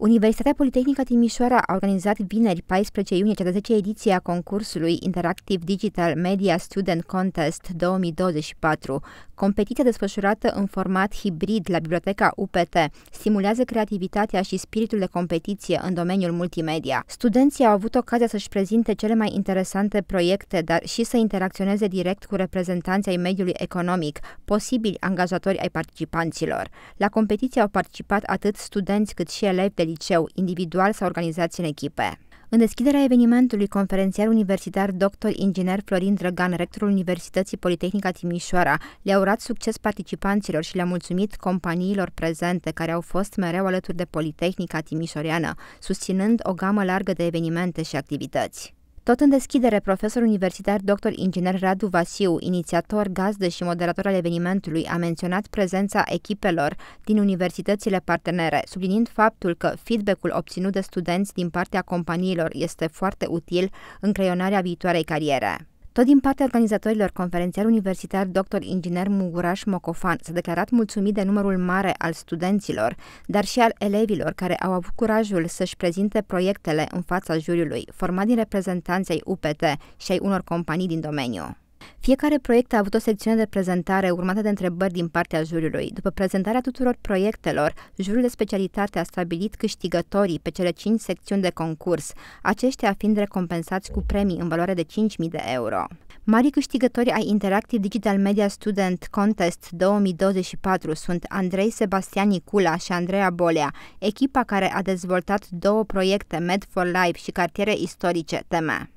Universitatea Politehnică Timișoara a organizat vineri 14 iunie cea 10 ediție a concursului Interactive Digital Media Student Contest 2024. Competiția desfășurată în format hibrid la Biblioteca UPT stimulează creativitatea și spiritul de competiție în domeniul multimedia. Studenții au avut ocazia să-și prezinte cele mai interesante proiecte, dar și să interacționeze direct cu reprezentanții ai mediului economic, posibili angajatori ai participanților. La competiție au participat atât studenți cât și elevi de liceu, individual sau organizați în echipe. În deschiderea evenimentului, conferențiar universitar dr. inginer Florin Drăgan, rectorul Universității Politehnica Timișoara, le-a urat succes participanților și le-a mulțumit companiilor prezente care au fost mereu alături de Politehnica Timișoreană, susținând o gamă largă de evenimente și activități. Tot în deschidere, profesor universitar dr. inginer Radu Vasiu, inițiator, gazdă și moderator al evenimentului, a menționat prezența echipelor din universitățile partenere, subliniind faptul că feedback-ul obținut de studenți din partea companiilor este foarte util în creionarea viitoarei cariere. Tot din partea organizatorilor, conferențial universitar dr. inginer Muguraș Mocofan s-a declarat mulțumit de numărul mare al studenților, dar și al elevilor care au avut curajul să-și prezinte proiectele în fața juriului, format din reprezentanții UPT și ai unor companii din domeniu. Fiecare proiect a avut o secțiune de prezentare urmată de întrebări din partea juriului. După prezentarea tuturor proiectelor, juriul de specialitate a stabilit câștigătorii pe cele 5 secțiuni de concurs, aceștia fiind recompensați cu premii în valoare de 5.000 de euro. Marii câștigători ai Interactive Digital Media Student Contest 2024 sunt Andrei Sebastian Nicula și Andreea Bolea, echipa care a dezvoltat două proiecte Med for Life și cartiere istorice tema.